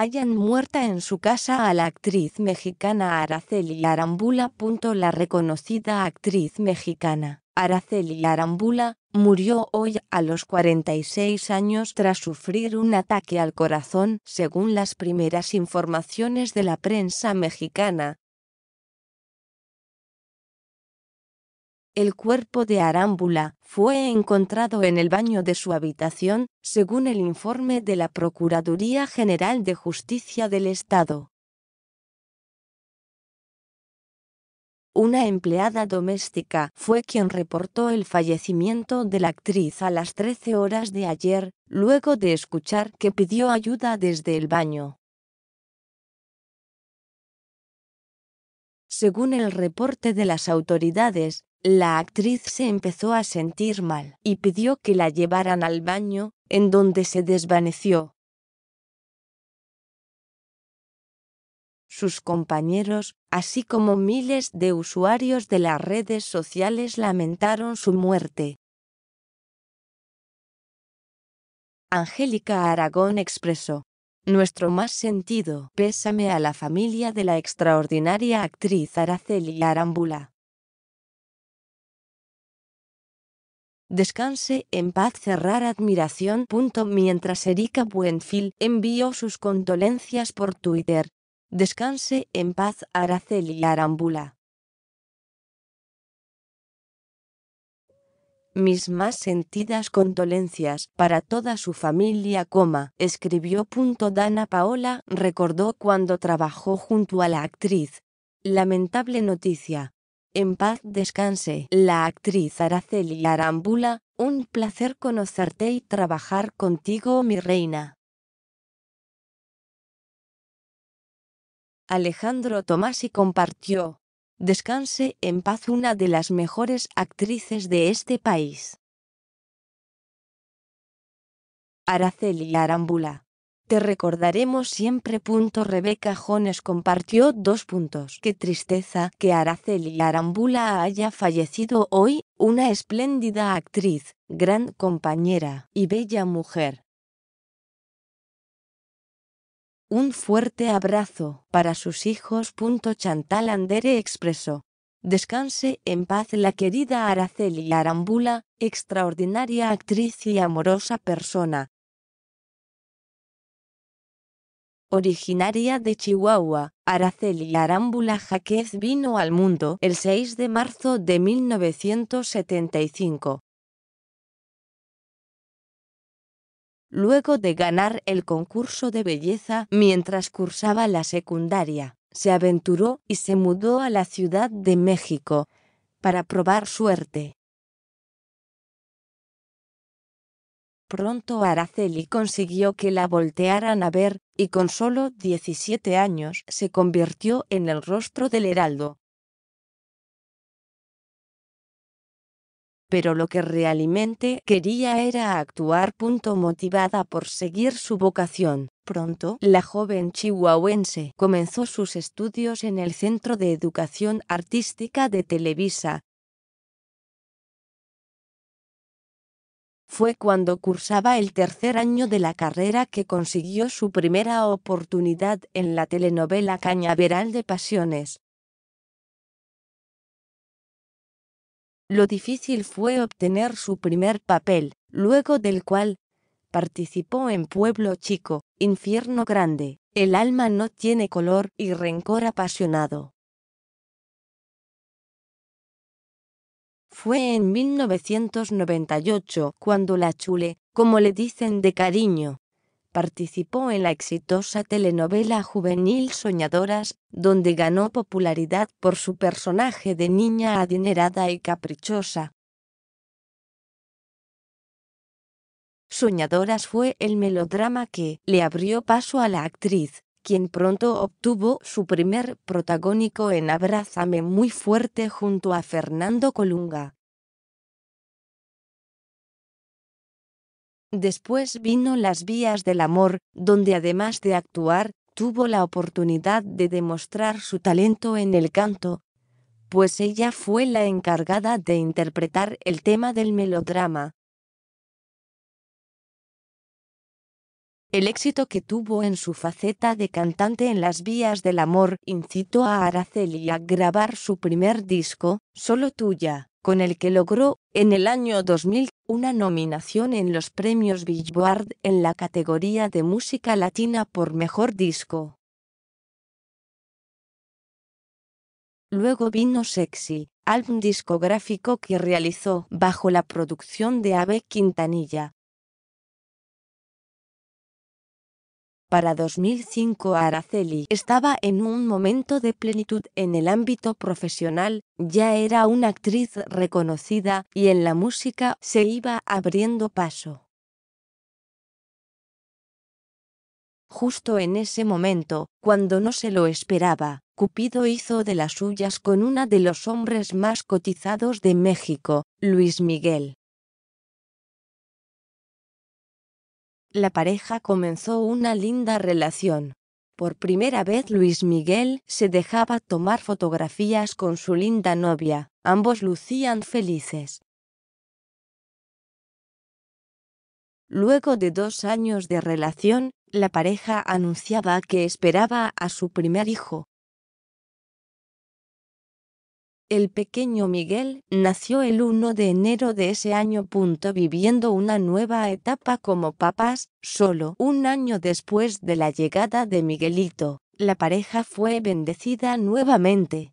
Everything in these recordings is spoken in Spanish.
hayan muerta en su casa a la actriz mexicana Araceli Arambula. La reconocida actriz mexicana, Araceli Arambula, murió hoy a los 46 años tras sufrir un ataque al corazón, según las primeras informaciones de la prensa mexicana. El cuerpo de Arámbula fue encontrado en el baño de su habitación, según el informe de la Procuraduría General de Justicia del Estado. Una empleada doméstica fue quien reportó el fallecimiento de la actriz a las 13 horas de ayer, luego de escuchar que pidió ayuda desde el baño. Según el reporte de las autoridades, la actriz se empezó a sentir mal y pidió que la llevaran al baño, en donde se desvaneció. Sus compañeros, así como miles de usuarios de las redes sociales lamentaron su muerte. Angélica Aragón expresó nuestro más sentido pésame a la familia de la extraordinaria actriz Araceli Arámbula. Descanse en paz cerrar admiración. Mientras Erika Buenfil envió sus condolencias por Twitter. Descanse en paz Araceli Arambula. Mis más sentidas condolencias para toda su familia, escribió. Dana Paola recordó cuando trabajó junto a la actriz. Lamentable noticia, en paz descanse la actriz Araceli Arambula. un placer conocerte y trabajar contigo, mi reina. Alejandro Tomasi compartió, descanse en paz una de las mejores actrices de este país. Araceli Arambula. Te recordaremos siempre. Rebeca Jones compartió dos puntos. Qué tristeza que Araceli Arambula haya fallecido hoy, una espléndida actriz, gran compañera y bella mujer. Un fuerte abrazo para sus hijos. Chantal Andere expresó. Descanse en paz la querida Araceli Arambula, extraordinaria actriz y amorosa persona, originaria de Chihuahua, Araceli Arámbula Jaquez vino al mundo el 6 de marzo de 1975. Luego de ganar el concurso de belleza mientras cursaba la secundaria, se aventuró y se mudó a la Ciudad de México para probar suerte. Pronto Araceli consiguió que la voltearan a ver, y con solo 17 años se convirtió en el rostro del heraldo. Pero lo que realmente quería era actuar. Punto Motivada por seguir su vocación, pronto la joven chihuahuense comenzó sus estudios en el Centro de Educación Artística de Televisa, Fue cuando cursaba el tercer año de la carrera que consiguió su primera oportunidad en la telenovela Cañaveral de Pasiones. Lo difícil fue obtener su primer papel, luego del cual participó en Pueblo Chico, Infierno Grande, El alma no tiene color y Rencor apasionado. Fue en 1998 cuando la Chule, como le dicen de cariño, participó en la exitosa telenovela juvenil Soñadoras, donde ganó popularidad por su personaje de niña adinerada y caprichosa. Soñadoras fue el melodrama que le abrió paso a la actriz, quien pronto obtuvo su primer protagónico en Abrázame muy fuerte junto a Fernando Colunga. Después vino Las Vías del Amor, donde además de actuar, tuvo la oportunidad de demostrar su talento en el canto, pues ella fue la encargada de interpretar el tema del melodrama. El éxito que tuvo en su faceta de cantante en las vías del amor incitó a Araceli a grabar su primer disco, Solo Tuya, con el que logró, en el año 2000, una nominación en los premios Billboard en la categoría de música latina por mejor disco. Luego vino Sexy, álbum discográfico que realizó bajo la producción de Ave Quintanilla, Para 2005 Araceli estaba en un momento de plenitud en el ámbito profesional, ya era una actriz reconocida y en la música se iba abriendo paso. Justo en ese momento, cuando no se lo esperaba, Cupido hizo de las suyas con uno de los hombres más cotizados de México, Luis Miguel. la pareja comenzó una linda relación. Por primera vez Luis Miguel se dejaba tomar fotografías con su linda novia, ambos lucían felices. Luego de dos años de relación, la pareja anunciaba que esperaba a su primer hijo, el pequeño Miguel nació el 1 de enero de ese año. Viviendo una nueva etapa como papás, solo un año después de la llegada de Miguelito, la pareja fue bendecida nuevamente.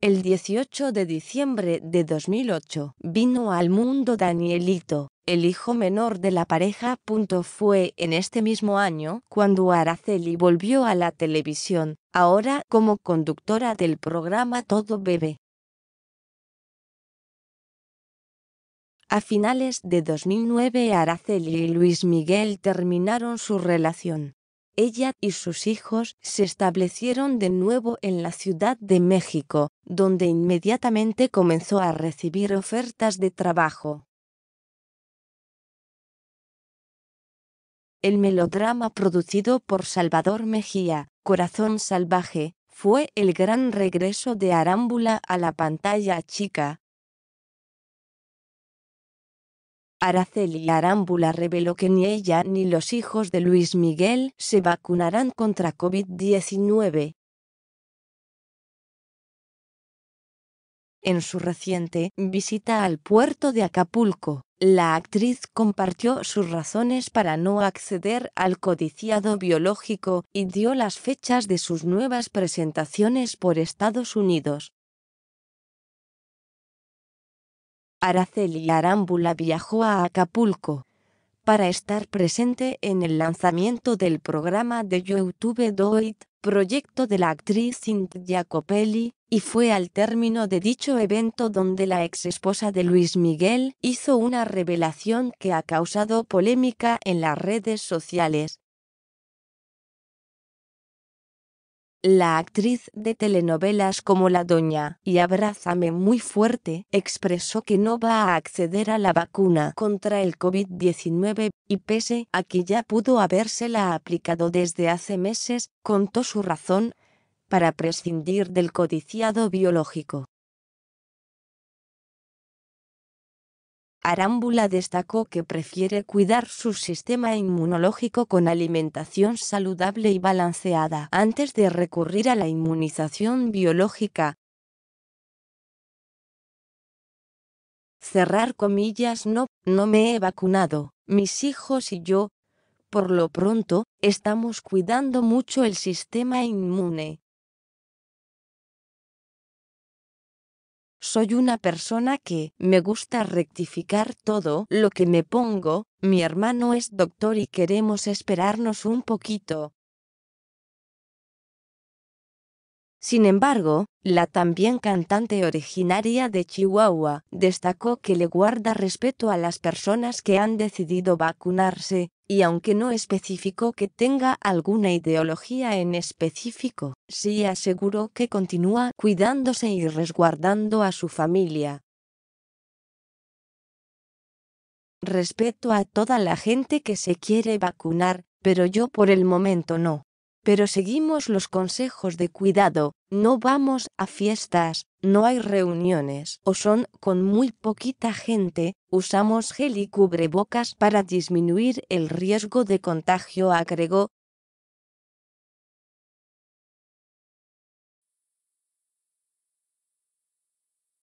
El 18 de diciembre de 2008 vino al mundo Danielito, el hijo menor de la pareja. Fue en este mismo año cuando Araceli volvió a la televisión, ahora como conductora del programa Todo Bebé. A finales de 2009 Araceli y Luis Miguel terminaron su relación. Ella y sus hijos se establecieron de nuevo en la Ciudad de México, donde inmediatamente comenzó a recibir ofertas de trabajo. El melodrama producido por Salvador Mejía, Corazón Salvaje, fue el gran regreso de Arámbula a la pantalla chica. Araceli Arámbula reveló que ni ella ni los hijos de Luis Miguel se vacunarán contra COVID-19. En su reciente visita al puerto de Acapulco, la actriz compartió sus razones para no acceder al codiciado biológico y dio las fechas de sus nuevas presentaciones por Estados Unidos. Araceli Arámbula viajó a Acapulco para estar presente en el lanzamiento del programa de YouTube Doit, proyecto de la actriz Cynthia Copelli, y fue al término de dicho evento donde la ex esposa de Luis Miguel hizo una revelación que ha causado polémica en las redes sociales. La actriz de telenovelas como La Doña y Abrázame muy fuerte expresó que no va a acceder a la vacuna contra el COVID-19 y pese a que ya pudo habérsela aplicado desde hace meses, contó su razón para prescindir del codiciado biológico. Arámbula destacó que prefiere cuidar su sistema inmunológico con alimentación saludable y balanceada antes de recurrir a la inmunización biológica. Cerrar comillas no, no me he vacunado, mis hijos y yo, por lo pronto, estamos cuidando mucho el sistema inmune, Soy una persona que me gusta rectificar todo lo que me pongo, mi hermano es doctor y queremos esperarnos un poquito. Sin embargo, la también cantante originaria de Chihuahua destacó que le guarda respeto a las personas que han decidido vacunarse, y aunque no especificó que tenga alguna ideología en específico, sí aseguró que continúa cuidándose y resguardando a su familia. Respeto a toda la gente que se quiere vacunar, pero yo por el momento no pero seguimos los consejos de cuidado, no vamos a fiestas, no hay reuniones o son con muy poquita gente, usamos gel y cubrebocas para disminuir el riesgo de contagio, agregó,